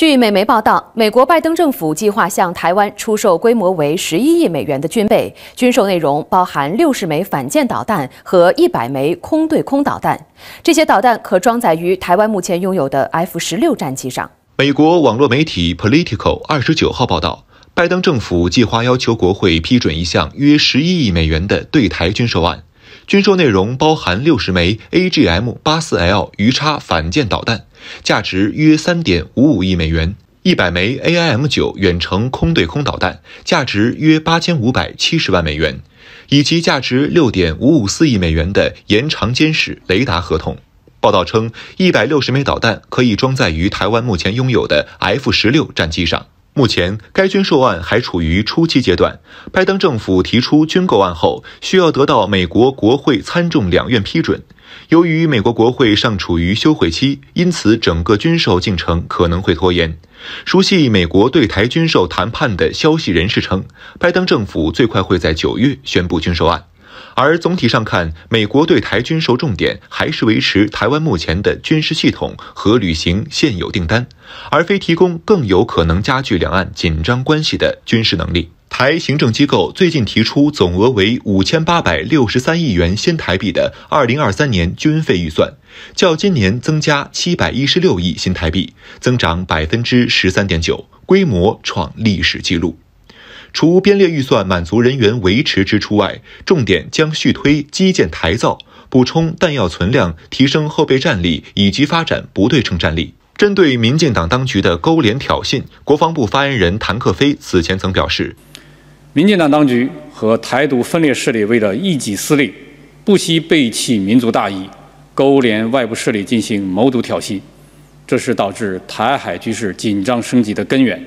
据美媒报道，美国拜登政府计划向台湾出售规模为11亿美元的军备，军售内容包含60枚反舰导弹和100枚空对空导弹，这些导弹可装载于台湾目前拥有的 F-16 战机上。美国网络媒体 Political 二十九号报道，拜登政府计划要求国会批准一项约11亿美元的对台军售案。军售内容包含六十枚 AGM 八四 L 鱼叉反舰导弹，价值约三点五五亿美元；一百枚 AIM 九远程空对空导弹，价值约八千五百七十万美元，以及价值六点五五四亿美元的延长监视雷达合同。报道称，一百六十枚导弹可以装载于台湾目前拥有的 F 十六战机上。目前，该军售案还处于初期阶段。拜登政府提出军购案后，需要得到美国国会参众两院批准。由于美国国会尚处于休会期，因此整个军售进程可能会拖延。熟悉美国对台军售谈判的消息人士称，拜登政府最快会在九月宣布军售案。而总体上看，美国对台军售重点还是维持台湾目前的军事系统和履行现有订单，而非提供更有可能加剧两岸紧张关系的军事能力。台行政机构最近提出总额为五千八百六十三亿元新台币的二零二三年军费预算，较今年增加七百一十六亿新台币，增长百分之十三点九，规模创历史纪录。除编列预算满足人员维持支出外，重点将续推基建台造，补充弹药存量，提升后备战力以及发展不对称战力。针对民进党当局的勾连挑衅，国防部发言人谭克飞此前曾表示：“民进党当局和台独分裂势力为了一己私利，不惜背弃民族大义，勾连外部势力进行谋独挑衅，这是导致台海局势紧张升级的根源。”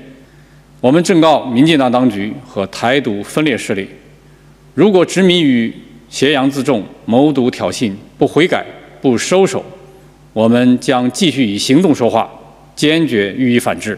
我们正告民进党当局和台独分裂势力，如果执迷于挟洋自重、谋独挑衅、不悔改、不收手，我们将继续以行动说话，坚决予以反制。